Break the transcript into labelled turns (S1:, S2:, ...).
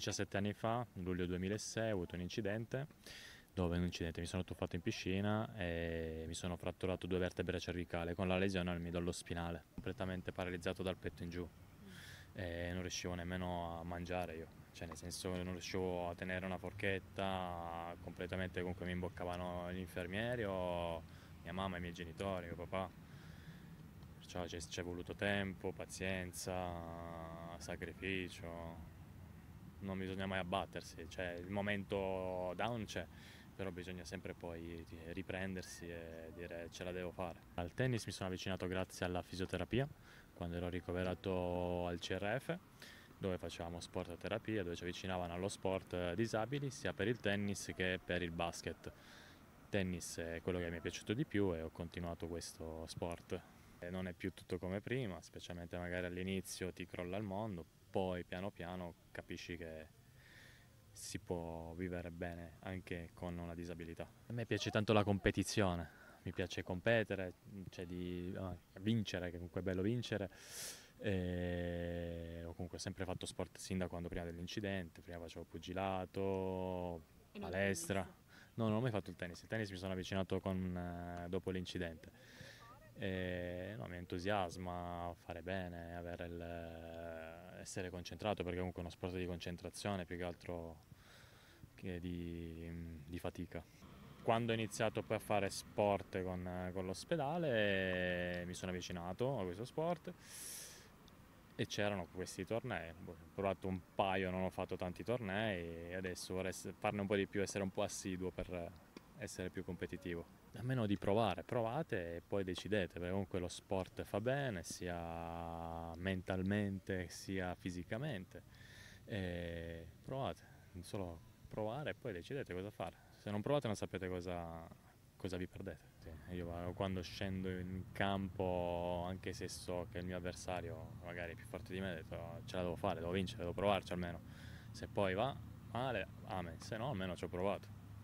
S1: 17 anni fa, luglio 2006, ho avuto un incidente dove un incidente mi sono tuffato in piscina e mi sono fratturato due vertebre cervicali con la lesione al midollo spinale, completamente paralizzato dal petto in giù e non riuscivo nemmeno a mangiare io, cioè nel senso non riuscivo a tenere una forchetta, completamente comunque mi imboccavano gli infermieri o mia mamma, i miei genitori, mio papà. ci è voluto tempo, pazienza, sacrificio, non bisogna mai abbattersi, cioè, il momento down c'è, però bisogna sempre poi eh, riprendersi e dire ce la devo fare. Al tennis mi sono avvicinato grazie alla fisioterapia, quando ero ricoverato al CRF, dove facevamo sport terapia, dove ci avvicinavano allo sport eh, disabili, sia per il tennis che per il basket. Tennis è quello che mi è piaciuto di più e ho continuato questo sport. Non è più tutto come prima, specialmente magari all'inizio ti crolla il mondo, poi piano piano capisci che si può vivere bene anche con una disabilità. A me piace tanto la competizione, mi piace competere, cioè di ah, vincere, che comunque è bello vincere. E ho comunque sempre fatto sport sin da quando prima dell'incidente, prima facevo pugilato, palestra. No, non ho mai fatto il tennis, il tennis mi sono avvicinato con, eh, dopo l'incidente. E, no, mi entusiasma fare bene, avere il essere concentrato perché comunque è uno sport di concentrazione più che altro che di, di fatica. Quando ho iniziato poi a fare sport con, con l'ospedale mi sono avvicinato a questo sport e c'erano questi tornei. Ho provato un paio, non ho fatto tanti tornei e adesso vorrei farne un po' di più, essere un po' assiduo per, essere più competitivo. A meno di provare, provate e poi decidete, perché comunque lo sport fa bene sia mentalmente sia fisicamente. E provate, solo provare e poi decidete cosa fare. Se non provate non sapete cosa, cosa vi perdete. io quando scendo in campo, anche se so che il mio avversario magari è più forte di me, detto, ce la devo fare, devo vincere, devo provarci almeno. Se poi va male, amen, se no almeno ci ho provato.